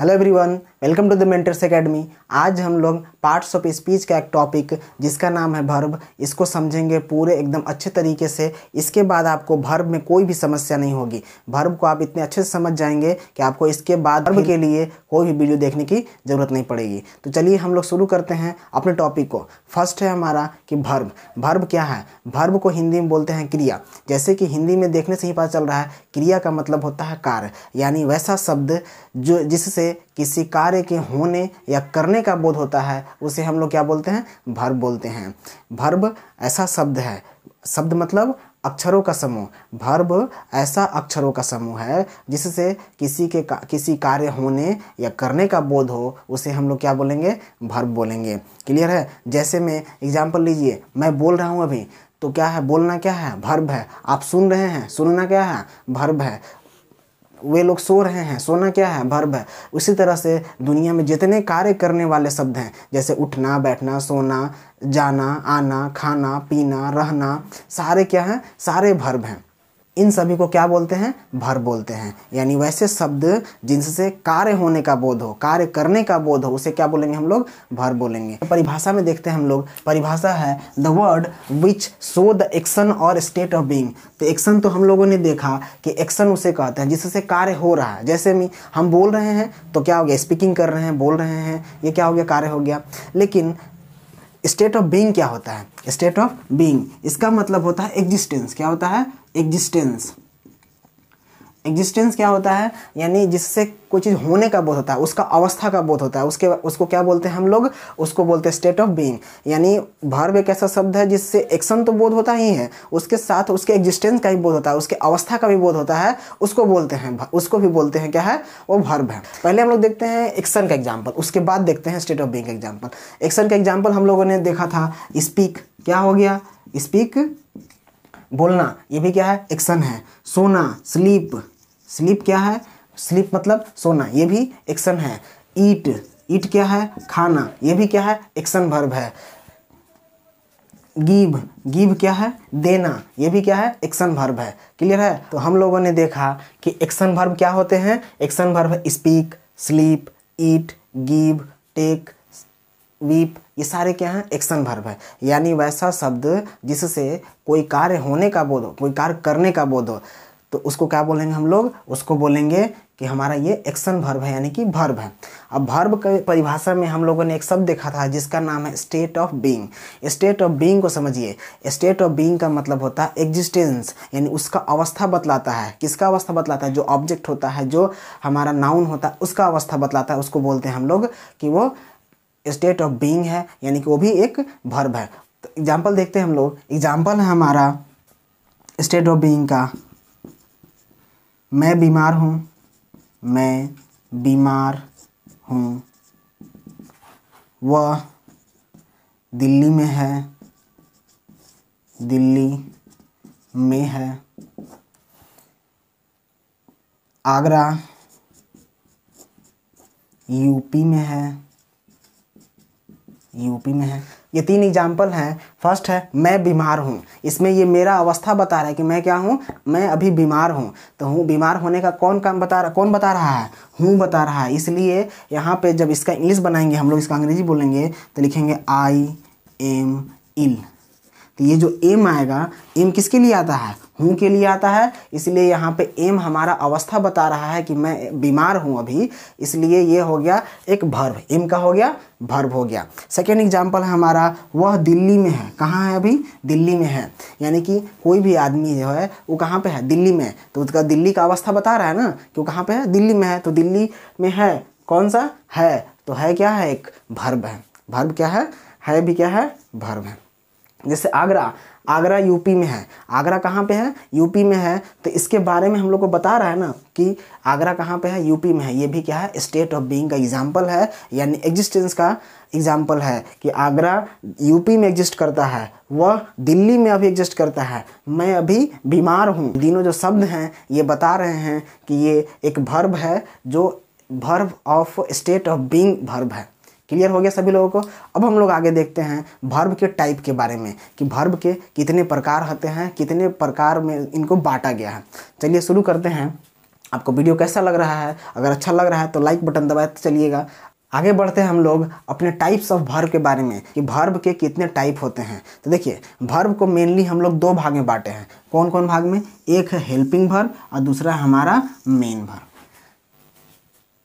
hello everyone welcome to the Mentors Academy आज हम लोग पार्ट्स ऑफ स्पीच का एक टॉपिक जिसका नाम है भर्ब इसको समझेंगे पूरे एकदम अच्छे तरीके से इसके बाद आपको भर्ब में कोई भी समस्या नहीं होगी भर्ब को आप इतने अच्छे से समझ जाएंगे कि आपको इसके बाद भर्ब के लिए कोई भी वीडियो देखने की ज़रूरत नहीं पड़ेगी तो चलिए हम लोग शुरू करते हैं अपने टॉपिक को फर्स्ट है हमारा कि भर्ब भर्ब क्या है भर्ब को हिंदी में बोलते हैं क्रिया जैसे कि हिंदी में देखने से ही पता चल रहा है क्रिया का मतलब होता है कार्य यानी वैसा शब्द जो जिससे किसी कार्य के होने या करने का बोध होता है उसे हम लोग क्या बोलते हैं भर्ब बोलते हैं भर्ब ऐसा शब्द है शब्द मतलब अक्षरों का समूह भर्ब ऐसा अक्षरों का समूह है जिससे किसी के का, किसी कार्य होने या करने का बोध हो उसे हम लोग क्या बोलेंगे भर्ब बोलेंगे क्लियर है जैसे मैं एग्जाम्पल लीजिए मैं बोल रहा हूँ अभी तो क्या है बोलना क्या है भर्ब है आप सुन रहे हैं सुनना क्या है भर्ब है वे लोग सो रहे हैं सोना क्या है भर्व है उसी तरह से दुनिया में जितने कार्य करने वाले शब्द हैं जैसे उठना बैठना सोना जाना आना खाना पीना रहना सारे क्या हैं सारे भर्व हैं इन सभी को क्या बोलते हैं भर बोलते हैं यानी वैसे शब्द जिनसे कार्य होने का बोध हो कार्य करने का बोध हो उसे क्या बोलेंगे हम लोग भर बोलेंगे परिभाषा में देखते हैं हम लोग परिभाषा है the word which show the action और स्टेट ऑफ बींग तो एक्शन तो हम लोगों ने देखा कि एक्शन उसे कहते हैं जिससे कार्य हो रहा है जैसे हम बोल रहे हैं तो क्या हो गया स्पीकिंग कर रहे हैं बोल रहे हैं ये क्या हो गया कार्य हो गया लेकिन स्टेट ऑफ बींग क्या होता है स्टेट ऑफ बींग इसका मतलब होता है एग्जिस्टेंस क्या होता है एग्जिस्टेंस एग्जिस्टेंस क्या होता है यानी जिससे कोई चीज़ होने का बोध होता है उसका अवस्था का बोध होता है उसके उसको क्या बोलते हैं हम लोग उसको बोलते हैं स्टेट ऑफ बीइंग यानी भार्व एक ऐसा शब्द है जिससे एक्शन तो बोध होता ही है उसके साथ उसके एग्जिस्टेंस का भी बोध होता है उसके अवस्था का भी बोध होता है उसको बोलते हैं उसको भी बोलते हैं क्या है वो भार्व है पहले हम लोग देखते हैं एक्शन का एग्जाम्पल उसके बाद देखते हैं state of being example action का एग्जाम्पल हम लोगों ने देखा था स्पीक क्या हो गया स्पीक बोलना ये भी क्या है एक्शन है सोना स्लीप स्लीप क्या है स्लीप मतलब सोना ये भी एक्शन है ईट ईट क्या है खाना ये भी क्या है एक्शन भर्ब है गिव गिव क्या है देना ये भी क्या है एक्शन भर्ब है क्लियर है तो हम लोगों ने देखा कि एक्शन भर्ब क्या होते हैं action verb speak sleep eat give take weep ये सारे क्या हैं एक्शन भर्ब है यानी वैसा शब्द जिससे कोई कार्य होने का बोध हो कोई कार्य करने का बोध हो तो उसको क्या बोलेंगे हम लोग उसको बोलेंगे कि हमारा ये एक्शन भर्व है यानी कि भर्व है अब भर्व के परिभाषा में हम लोगों ने एक शब्द देखा था जिसका नाम है state of being state of being को समझिए स्टेट ऑफ बीइंग का मतलब होता है एग्जिस्टेंस यानी उसका अवस्था बतलाता है किसका अवस्था बतलाता है जो ऑब्जेक्ट होता है जो हमारा नाउन होता है उसका अवस्था बतलाता है उसको बोलते हैं हम लोग कि वो स्टेट ऑफ बींग है यानी कि वो भी एक भर्व है तो एग्जाम्पल देखते हैं हम लोग एग्जाम्पल है हमारा स्टेट ऑफ बींग का मैं बीमार हूँ मैं बीमार हूँ वह दिल्ली में है दिल्ली में है आगरा यूपी में है यूपी में है ये तीन एग्जाम्पल हैं फर्स्ट है मैं बीमार हूँ इसमें ये मेरा अवस्था बता रहा है कि मैं क्या हूँ मैं अभी बीमार हूँ तो हूँ बीमार होने का कौन काम बता रहा कौन बता रहा है हूँ बता रहा है इसलिए यहाँ पे जब इसका इंग्लिश बनाएंगे हम लोग इसका अंग्रेजी बोलेंगे तो लिखेंगे आई एम इल तो ये जो एम आएगा एम किसके लिए आता है हूँ के लिए आता है इसलिए यहाँ पे एम हमारा अवस्था बता रहा है कि मैं बीमार हूँ अभी इसलिए ये हो गया एक भर्व एम का हो गया भर्व हो गया सेकेंड एग्जाम्पल है हमारा वह दिल्ली में है कहाँ है अभी दिल्ली में है यानी कि कोई भी आदमी जो है वो कहाँ पे है दिल्ली में तो उसका दिल्ली का अवस्था बता रहा है ना कि वो कहाँ पे है दिल्ली में है तो दिल्ली में है कौन सा है तो है क्या है एक भर्व है भर्व क्या है है भी क्या है भर्व है जैसे आगरा आगरा यूपी में है आगरा कहाँ पे है यूपी में है तो इसके बारे में हम लोग को बता रहा है ना कि आगरा कहाँ पे है यूपी में है ये भी क्या है स्टेट ऑफ बीइंग का एग्जाम्पल है यानी एग्जिस्टेंस का एग्जाम्पल है कि आगरा यूपी में एग्जिस्ट करता है वह दिल्ली में अभी एग्जिस्ट करता है मैं अभी बीमार हूँ तीनों जो शब्द हैं ये बता रहे हैं कि ये एक भर्ब है जो verb of state of being verb है क्लियर हो गया सभी लोगों को अब हम लोग आगे देखते हैं भर्ब के टाइप के बारे में कि भर्ब के कितने प्रकार होते हैं कितने प्रकार में इनको बांटा गया है चलिए शुरू करते हैं आपको वीडियो कैसा लग रहा है अगर अच्छा लग रहा है तो लाइक बटन दबाए तो चलिएगा आगे बढ़ते हैं हम लोग अपने टाइप्स ऑफ भर्व के बारे में कि भर्व के कितने टाइप होते हैं तो देखिए भर्व को मेनली हम लोग दो भाग में बांटे हैं कौन कौन भाग में एक है हेल्पिंग भर्व और दूसरा हमारा मेन भर्व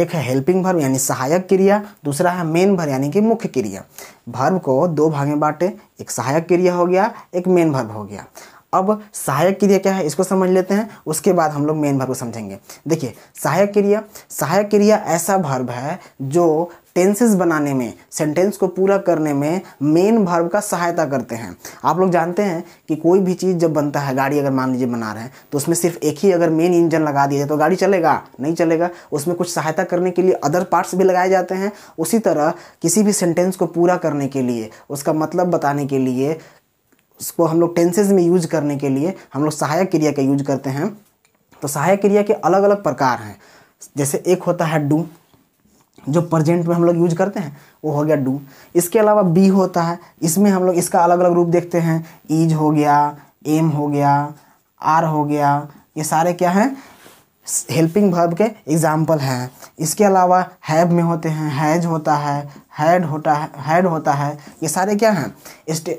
एक है हेल्पिंग भर्व यानी सहायक क्रिया दूसरा है मेन भर्व यानी कि मुख्य क्रिया भर्व को दो भाग में बांटे एक सहायक क्रिया हो गया एक मेन भर्व हो गया अब सहायक क्रिया क्या है इसको समझ लेते हैं उसके बाद हम लोग मेन भर्व को समझेंगे देखिए सहायक क्रिया सहायक क्रिया ऐसा भर्व है जो टेंसेस बनाने में सेंटेंस को पूरा करने में मेन भर्व का सहायता करते हैं आप लोग जानते हैं कि कोई भी चीज़ जब बनता है गाड़ी अगर मान लीजिए बना रहे हैं तो उसमें सिर्फ एक ही अगर मेन इंजन लगा दिया जाए तो गाड़ी चलेगा नहीं चलेगा उसमें कुछ सहायता करने के लिए अदर पार्ट्स भी लगाए जाते हैं उसी तरह किसी भी सेंटेंस को पूरा करने के लिए उसका मतलब बताने के लिए उसको हम लोग टेंसेज में यूज करने के लिए हम लोग सहायक क्रिया का यूज करते हैं तो सहायक क्रिया के अलग अलग प्रकार हैं जैसे एक होता है डू जो प्रजेंट में हम लोग यूज करते हैं वो हो गया डू इसके अलावा बी होता है इसमें हम लोग इसका अलग अलग रूप देखते हैं ईज हो गया एम हो गया आर हो गया ये सारे क्या हैं हेल्पिंग भर्ब के एग्जाम्पल हैं इसके अलावा हैव में होते हैं हैज होता है हैड होता है हैड होता है ये सारे क्या हैं स्टे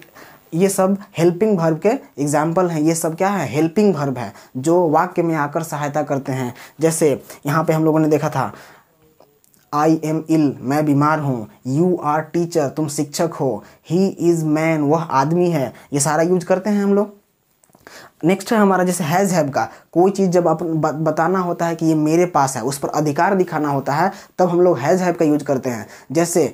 ये सब हेल्पिंग भर्ब के एग्जाम्पल हैं ये सब क्या है हेल्पिंग भर्ब है जो वाक्य में आकर सहायता करते हैं जैसे यहाँ पे हम लोगों ने देखा था आई एम इल मैं बीमार हूँ यू आर टीचर तुम शिक्षक हो ही इज़ मैन वह आदमी है ये सारा यूज करते हैं हम लोग नेक्स्ट है हमारा जैसे हैज़ हैब का कोई चीज़ जब अपन बताना होता है कि ये मेरे पास है उस पर अधिकार दिखाना होता है तब हम लोग हैज़ हैब का यूज करते हैं जैसे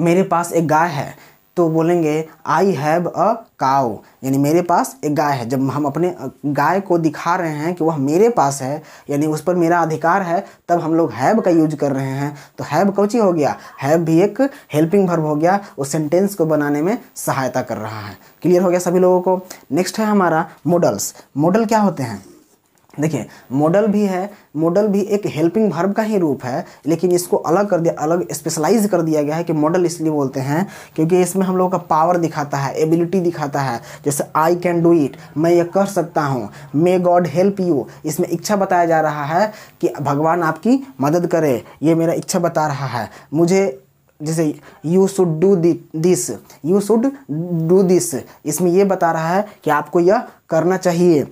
मेरे पास एक गाय है तो बोलेंगे आई हैव अ काओ यानी मेरे पास एक गाय है जब हम अपने गाय को दिखा रहे हैं कि वह मेरे पास है यानी उस पर मेरा अधिकार है तब हम लोग हैव का यूज कर रहे हैं तो हैव कौची हो गया हैव भी एक हेल्पिंग भर्ब हो गया उस सेंटेंस को बनाने में सहायता कर रहा है क्लियर हो गया सभी लोगों को नेक्स्ट है हमारा मॉडल्स मॉडल क्या होते हैं देखिए मॉडल भी है मॉडल भी एक हेल्पिंग भर्ब का ही रूप है लेकिन इसको अलग कर दिया अलग स्पेशलाइज कर दिया गया है कि मॉडल इसलिए बोलते हैं क्योंकि इसमें हम लोगों का पावर दिखाता है एबिलिटी दिखाता है जैसे आई कैन डू इट मैं ये कर सकता हूँ मे गॉड हेल्प यू इसमें इच्छा बताया जा रहा है कि भगवान आपकी मदद करे ये मेरा इच्छा बता रहा है मुझे जैसे you should do this you should do this इसमें यह बता रहा है कि आपको यह करना चाहिए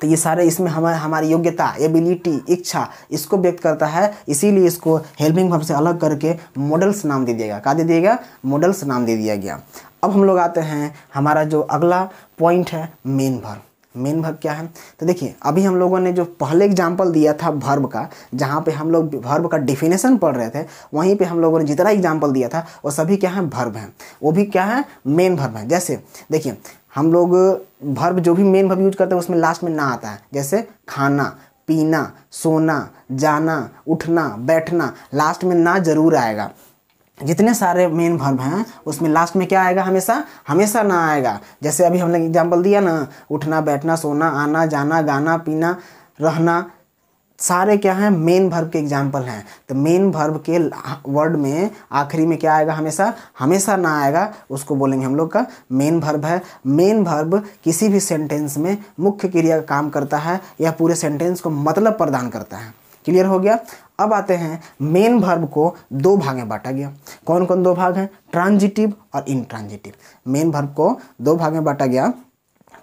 तो ये सारे इसमें हमारे हमारी योग्यता एबिलिटी इच्छा इसको व्यक्त करता है इसीलिए इसको हेल्पिंग वर्ब से अलग करके मॉडल्स नाम दे दिया गया क्या दे दिया गया मॉडल्स नाम दे दिया गया अब हम लोग आते हैं हमारा जो अगला पॉइंट है मेन भर मेन भर क्या है तो देखिए अभी हम लोगों ने जो पहले एग्जाम्पल दिया था भर्व का जहाँ पे हम लोग भर्व का डिफिनेशन पढ़ रहे थे वहीं पे हम लोगों ने जितना एग्जाम्पल दिया था वो सभी क्या है भर्व हैं वो भी क्या है मेन भर्व हैं जैसे देखिए हम लोग भर्ब जो भी मेन भर्ब यूज करते हैं उसमें लास्ट में ना आता है जैसे खाना पीना सोना जाना उठना बैठना लास्ट में ना जरूर आएगा जितने सारे मेन भर्ब हैं उसमें लास्ट में क्या आएगा हमेशा हमेशा ना आएगा जैसे अभी हमने एग्जाम्पल दिया ना उठना बैठना सोना आना जाना गाना पीना रहना सारे क्या हैं मेन भर्ब के एग्जाम्पल हैं तो मेन भर्ब के वर्ड में आखिरी में क्या आएगा हमेशा हमेशा ना आएगा उसको बोलेंगे हम लोग का मेन भर्ब है मेन भर्ब किसी भी सेंटेंस में मुख्य क्रिया का काम करता है या पूरे सेंटेंस को मतलब प्रदान करता है क्लियर हो गया अब आते हैं मेन भर्ब को दो भाग में बांटा गया कौन कौन दो भाग हैं ट्रांजिटिव और इनट्रांजिटिव मेन भर्ब को दो भाग में बांटा गया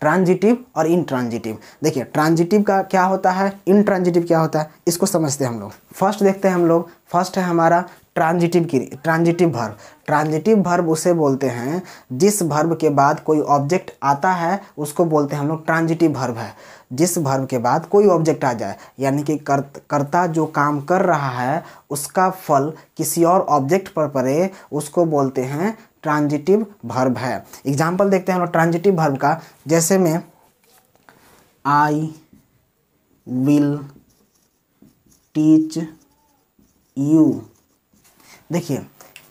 ट्रांजिटिव और इनट्रांजिटिव देखिए ट्रांजिटिव का क्या होता है इनट्रांजिटिव क्या होता है इसको समझते हैं हम लोग फर्स्ट देखते हैं हम लोग फर्स्ट है हमारा ट्रांजिटिव की ट्रांजिटिव भर्व ट्रांजिटिव भर्व उसे बोलते हैं जिस भर्व के बाद कोई ऑब्जेक्ट आता है उसको बोलते हैं हम लोग ट्रांजिटिव भर्व है जिस भर्व के बाद कोई ऑब्जेक्ट आ जाए यानी कि कर्त, कर्ता जो काम कर रहा है उसका फल किसी और ऑब्जेक्ट पर पड़े उसको बोलते हैं ट्रांजिटिव भर्ब है एग्जाम्पल देखते हैं हम लोग ट्रांजिटिव भर्ब का जैसे में आई विल टीच यू देखिए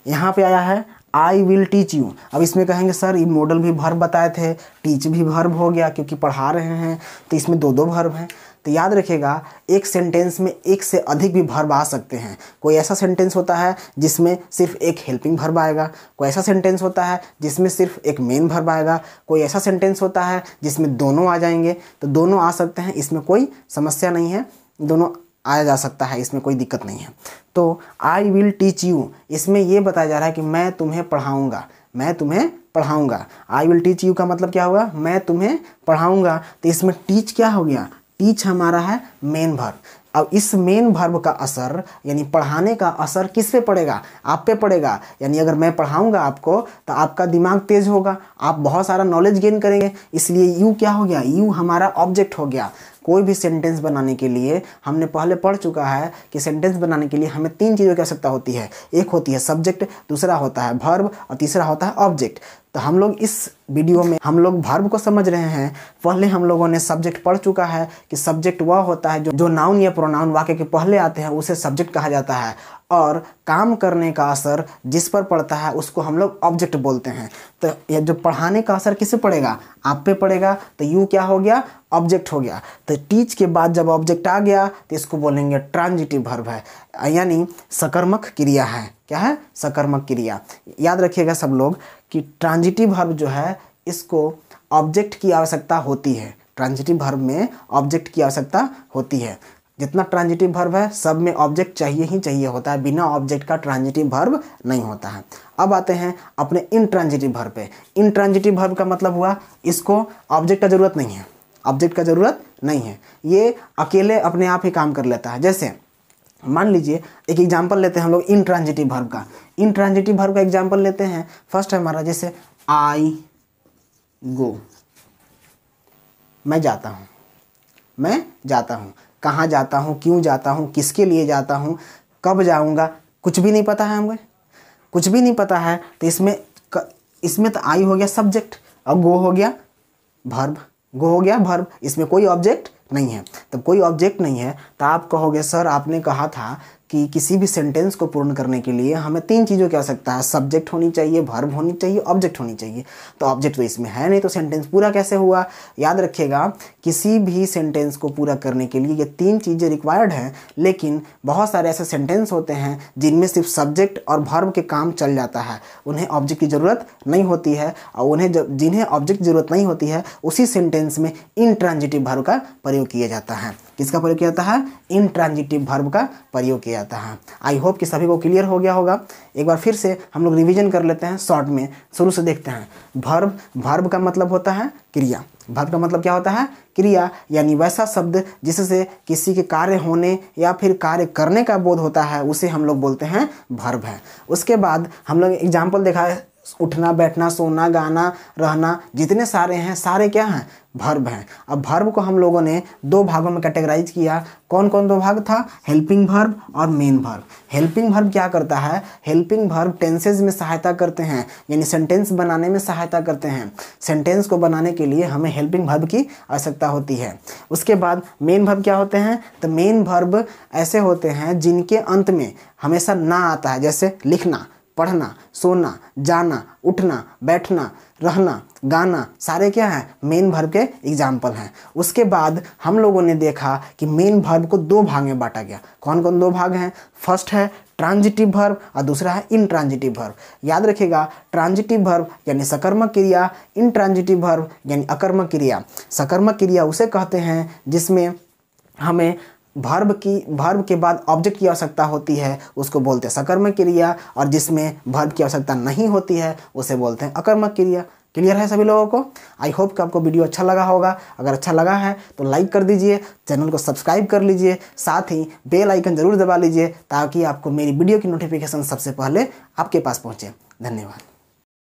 यहाँ पे आया है आई विल टीच यू अब इसमें कहेंगे सर ये मॉडल भी भर्ब बताए थे टीच भी भर्ब हो गया क्योंकि पढ़ा रहे हैं तो इसमें दो दो भर्ब हैं तो याद रखिएगा एक सेंटेंस में एक से अधिक भी भर्ब आ सकते हैं कोई ऐसा सेंटेंस होता है जिसमें सिर्फ एक हेल्पिंग भर्ब आएगा कोई ऐसा सेंटेंस होता है जिसमें सिर्फ एक मेन भर्ब आएगा कोई ऐसा सेंटेंस होता है जिसमें दोनों आ जाएंगे तो दोनों आ सकते हैं इसमें कोई समस्या नहीं है दोनों आया जा सकता है इसमें कोई दिक्कत नहीं है तो आई विल टीच यू इसमें ये बताया जा रहा है कि मैं तुम्हें पढ़ाऊँगा मैं तुम्हें पढ़ाऊँगा आई विल टीच यू का मतलब क्या होगा मैं तुम्हें पढ़ाऊँगा तो इसमें टीच क्या हो गया टीच हमारा है मेन भर्व अब इस मेन भर्व का असर यानी पढ़ाने का असर किस पे पड़ेगा आप पे पड़ेगा यानी अगर मैं पढ़ाऊंगा आपको तो आपका दिमाग तेज होगा आप बहुत सारा नॉलेज गेन करेंगे इसलिए यू क्या हो गया यू हमारा ऑब्जेक्ट हो गया कोई भी सेंटेंस बनाने के लिए हमने पहले पढ़ चुका है कि सेंटेंस बनाने के लिए हमें तीन चीज़ों की आवश्यकता होती है एक होती है सब्जेक्ट दूसरा होता है भर्ब और तीसरा होता है ऑब्जेक्ट तो हम लोग इस वीडियो में हम लोग भर्व को समझ रहे हैं पहले हम लोगों ने सब्जेक्ट पढ़ चुका है कि सब्जेक्ट वह होता है जो जो नाउन या प्रोनाउन वाक्य के पहले आते हैं उसे सब्जेक्ट कहा जाता है और काम करने का असर जिस पर पड़ता है उसको हम लोग ऑब्जेक्ट बोलते हैं तो ये जो पढ़ाने का असर किसे पड़ेगा आप पे पड़ेगा तो यू क्या हो गया ऑब्जेक्ट हो गया तो टीच के बाद जब ऑब्जेक्ट आ गया तो इसको बोलेंगे ट्रांजिटिव भर्व है यानी सकर्मक क्रिया है क्या है सकर्मक क्रिया याद रखिएगा सब लोग कि ट्रांजिटिव भर्व जो है इसको ऑब्जेक्ट की आवश्यकता होती है ट्रांजिटिव भर्व में ऑब्जेक्ट की आवश्यकता होती है जितना ट्रांजिटिव भर्व है सब में ऑब्जेक्ट चाहिए ही चाहिए होता है बिना ऑब्जेक्ट का ट्रांजिटिव भर्व नहीं होता है अब आते हैं अपने इन ट्रांजिटिव भर्व पे इन ट्रांजिटिव भर्व का मतलब हुआ इसको ऑब्जेक्ट का ज़रूरत नहीं है ऑब्जेक्ट का ज़रूरत नहीं है ये अकेले अपने आप ही काम कर लेता है जैसे मान लीजिए एक एग्जाम्पल लेते हैं हम लोग इन ट्रांजिटिव भर्व का इन ट्रांजिटिव भर्व का एग्जाम्पल लेते हैं फर्स्ट है हमारा जैसे आई गो मैं जाता हूँ मैं जाता हूँ कहाँ जाता हूँ क्यों जाता हूँ किसके लिए जाता हूँ कब जाऊँगा कुछ भी नहीं पता है हमें कुछ भी नहीं पता है तो इसमें इसमें तो आई हो गया सब्जेक्ट और गो हो गया भर्ब गो हो गया भर्ब इसमें कोई ऑब्जेक्ट नहीं है तब कोई ऑब्जेक्ट नहीं है तो आप कहोगे सर आपने कहा था कि किसी भी सेंटेंस को पूर्ण करने के लिए हमें तीन चीज़ों की आवश्यकता है सब्जेक्ट होनी चाहिए भर्ब होनी चाहिए ऑब्जेक्ट होनी चाहिए तो ऑब्जेक्ट तो इसमें है नहीं तो सेंटेंस पूरा कैसे हुआ याद रखिएगा किसी भी सेंटेंस को पूरा करने के लिए ये तीन चीज़ें रिक्वायर्ड हैं लेकिन बहुत सारे ऐसे सेंटेंस होते हैं जिनमें सिर्फ सब्जेक्ट और भर्ब के काम चल जाता है उन्हें ऑब्जेक्ट की ज़रूरत नहीं होती है और उन्हें जब जिन्हें ऑब्जेक्ट की ज़रूरत नहीं होती है उसी सेंटेंस में इंट्रांजिटिव भर्व का प्रयोग किया जाता है किसका प्रयोग किया जाता है इंट्रांजिटिव भर्व का प्रयोग किया जाता है आई होप कि सभी को क्लियर हो गया होगा एक बार फिर से हम लोग रिविजन कर लेते हैं शॉर्ट में शुरू से देखते हैं भर्व भर्व का मतलब होता है क्रिया भर्व का मतलब क्या होता है क्रिया यानी वैसा शब्द जिससे किसी के कार्य होने या फिर कार्य करने का बोध होता है उसे हम लोग बोलते हैं भर्व है उसके बाद हम लोग एग्जाम्पल देखा है उठना बैठना सोना गाना रहना जितने सारे हैं सारे क्या हैं भर्व हैं अब भर्व को हम लोगों ने दो भागों में कैटेगराइज किया कौन कौन दो भाग था हेल्पिंग भर्ब और मेन भर्व हेल्पिंग भर्व क्या करता है हेल्पिंग भर्ब टेंसेज में सहायता करते हैं यानी सेंटेंस बनाने में सहायता करते हैं सेंटेंस को बनाने के लिए हमें हेल्पिंग भर्ब की आवश्यकता होती है उसके बाद मेन भर्ब क्या होते हैं तो मेन भर्ब ऐसे होते हैं जिनके अंत में हमेशा ना आता है जैसे लिखना पढ़ना सोना जाना उठना बैठना रहना गाना सारे क्या हैं मेन भर्ब के एग्जाम्पल हैं उसके बाद हम लोगों ने देखा कि मेन भर्ब को दो भाग में बांटा गया कौन कौन दो भाग हैं फर्स्ट है ट्रांजिटिव भर्ब और दूसरा है इनट्रांजिटिव भर्ब याद रखिएगा ट्रांजिटिव भर्ब यानी सकर्मक क्रिया इनट्रांजिटिव भर्ब यानी अकर्मक क्रिया सकर्मक क्रिया उसे कहते हैं जिसमें हमें भर्ब की भर्ब के बाद ऑब्जेक्ट की आवश्यकता होती है उसको बोलते हैं सकर्मक क्रिया और जिसमें भर्ब की आवश्यकता नहीं होती है उसे बोलते हैं अकर्मक क्रिया क्लियर है सभी लोगों को आई होप कि आपको वीडियो अच्छा लगा होगा अगर अच्छा लगा है तो लाइक कर दीजिए चैनल को सब्सक्राइब कर लीजिए साथ ही बेल आइकन ज़रूर दबा लीजिए ताकि आपको मेरी वीडियो की नोटिफिकेशन सबसे पहले आपके पास पहुँचे धन्यवाद